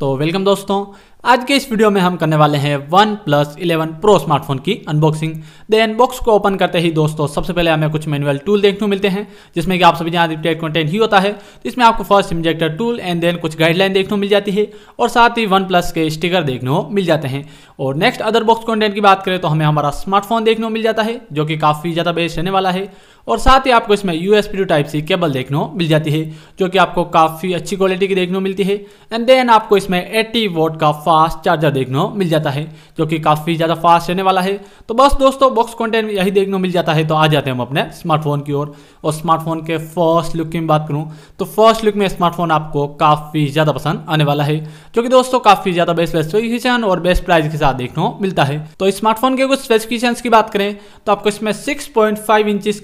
तो वेलकम दोस्तों आज के इस वीडियो में हम करने वाले हैं OnePlus eleven pro smartphone की अनबॉक्सिंग देन बॉक्स को ओपन करते ही दोस्तों सबसे पहले हमें कुछ मैनुअल टूल देखने को मिलते हैं जिसमें कि आप सभी यहाँ रिप्टेड कंटेंट ही होता है तो इसमें आपको first injector tool and then कुछ गाइडलाइन देखने को मिल जाती है और साथ ही वन प्लस के स्टिकर देखने को मिल जाते हैं और नेक्स्ट अदर बॉक्स कॉन्टेंट की बात करें तो हमें हमारा स्मार्टफोन देखने को मिल जाता है जो कि काफ़ी ज़्यादा बेस्ट रहने वाला है और साथ ही आपको इसमें U S to type C cable देखने को मिल जाती है जो कि आपको काफ़ी अच्छी क्वालिटी की देखने को मिलती है एंड देन आपको इसमें एट्टी वोट का फास्ट चार्जर देखने को मिल जाता है जो कि काफ़ी ज़्यादा फास्ट रहने वाला है तो बस दोस्तों बॉक्स कंटेंट यही देखने को मिल जाता है तो आ जाते हैं हम अपने स्मार्टफोन की ओर और, स्मार्टफोन के फर्स्ट लुक की बात करूँ तो फर्स्ट लुक में स्मार्टफोन आपको काफ़ी ज़्यादा पसंद आने वाला है जो कि दोस्तों काफ़ी ज़्यादा बेस्ट स्पेसिफिकेशन और बेस्ट प्राइस के साथ देखने को मिलता है तो स्मार्टफोन के कुछ स्पेसिफिकेशन की बात करें तो आपको इसमें सिक्स पॉइंट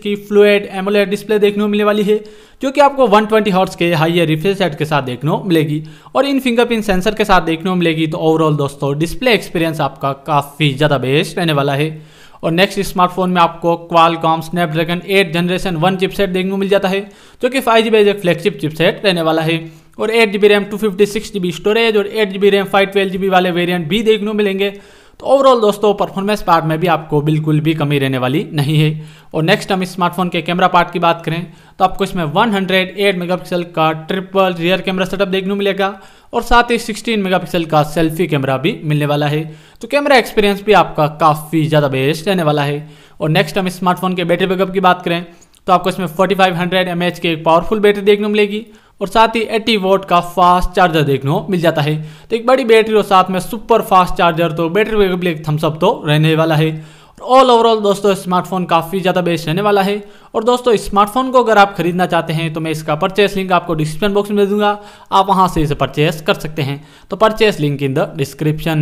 की फ्लूड एमोलेट डिस्प्ले देखने को मिलने वाली है जो कि आपको 120 हर्ट्ज के हाईर रिफ्रेश रेट के साथ देखने को मिलेगी और इन फिंगरप्रिंट सेंसर के साथ देखने को मिलेगी तो ओवरऑल दोस्तों डिस्प्ले एक्सपीरियंस आपका काफ़ी ज़्यादा बेस्ट रहने वाला है और नेक्स्ट स्मार्टफोन में आपको Qualcomm Snapdragon 8 generation one chipset देखने को मिल जाता है जो कि फाइव जी एक फ्लैगशिप चिपसेट रहने वाला है और eight G B RAM two fifty six G B storage और eight G B RAM five twelve G B वाले वेरियंट भी देखने को मिलेंगे तो ओवरऑल दोस्तों परफॉर्मेंस पार्ट में भी आपको बिल्कुल भी कमी रहने वाली नहीं है और नेक्स्ट हम स्मार्टफोन के कैमरा पार्ट की बात करें तो आपको इसमें 108 मेगापिक्सल का ट्रिपल रियर कैमरा सेटअप देखने मिलेगा और साथ ही 16 मेगापिक्सल का सेल्फी कैमरा भी मिलने वाला है तो कैमरा एक्सपीरियंस भी आपका काफ़ी ज़्यादा बेस्ट रहने वाला है और नेक्स्ट हम स्मार्टफोन के बैटरी बैकअप की बात करें तो आपको इसमें 4500 फाइव की एक पावरफुल बैटरी देखने को मिलेगी और साथ ही एट्टी वोट का फास्ट चार्जर देखने को मिल जाता है तो एक बड़ी बैटरी और साथ में सुपर फास्ट चार्जर तो बैटरी बैकअप लिए थम्सअप तो रहने वाला है ऑल ओवरऑल दोस्तों स्मार्टफोन काफ़ी ज़्यादा बेस्ट रहने वाला है और दोस्तों स्मार्टफोन को अगर आप खरीदना चाहते हैं तो मैं इसका परचेस लिंक आपको डिस्क्रिप्शन बॉक्स में दे दूंगा आप वहां से इसे परचेस कर सकते हैं तो purchase link in the description